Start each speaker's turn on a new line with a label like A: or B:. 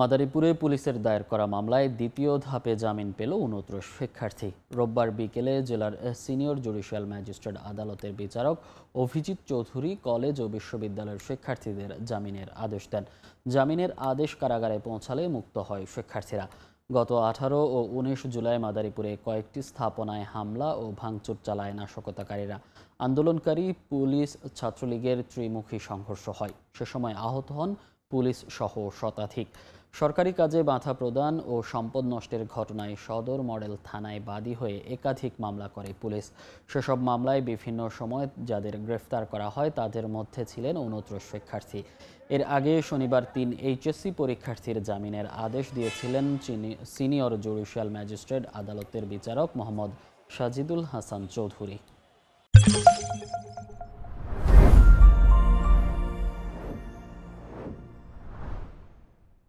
A: মাদারীপুরে পুলিশের দায়ের করা মামলায় দ্বিতীয় ধাপে জামিন পেল উনত্রিশ শিক্ষার্থী রোববার বিকেলে জেলার সিনিয়র জুডিশিয়াল ম্যাজিস্ট্রেট আদালতের বিচারক অভিজিৎ চৌধুরী কলেজ ও বিশ্ববিদ্যালয়ের শিক্ষার্থীদের জামিনের আদেশ দেন জামিনের আদেশ কারাগারে পৌঁছালে মুক্ত হয় শিক্ষার্থীরা গত আঠারো ও উনিশ জুলাই মাদারীপুরে কয়েকটি স্থাপনায় হামলা ও ভাঙচুর চালায় নাশকতাকারীরা আন্দোলনকারী পুলিশ ছাত্রলীগের ত্রিমুখী সংঘর্ষ হয় সে সময় আহত হন পুলিশ সহ শতাধিক সরকারি কাজে বাধা প্রদান ও সম্পদ নষ্টের ঘটনায় সদর মডেল থানায় বাদী হয়ে একাধিক মামলা করে পুলিশ সেসব মামলায় বিভিন্ন সময় যাদের গ্রেফতার করা হয় তাদের মধ্যে ছিলেন উনত্রিশ শিক্ষার্থী এর আগে শনিবার তিন এইচএসসি পরীক্ষার্থীর জামিনের আদেশ দিয়েছিলেন সিনিয়র জুডিশিয়াল ম্যাজিস্ট্রেট আদালতের বিচারক মোহাম্মদ সাজিদুল হাসান চৌধুরী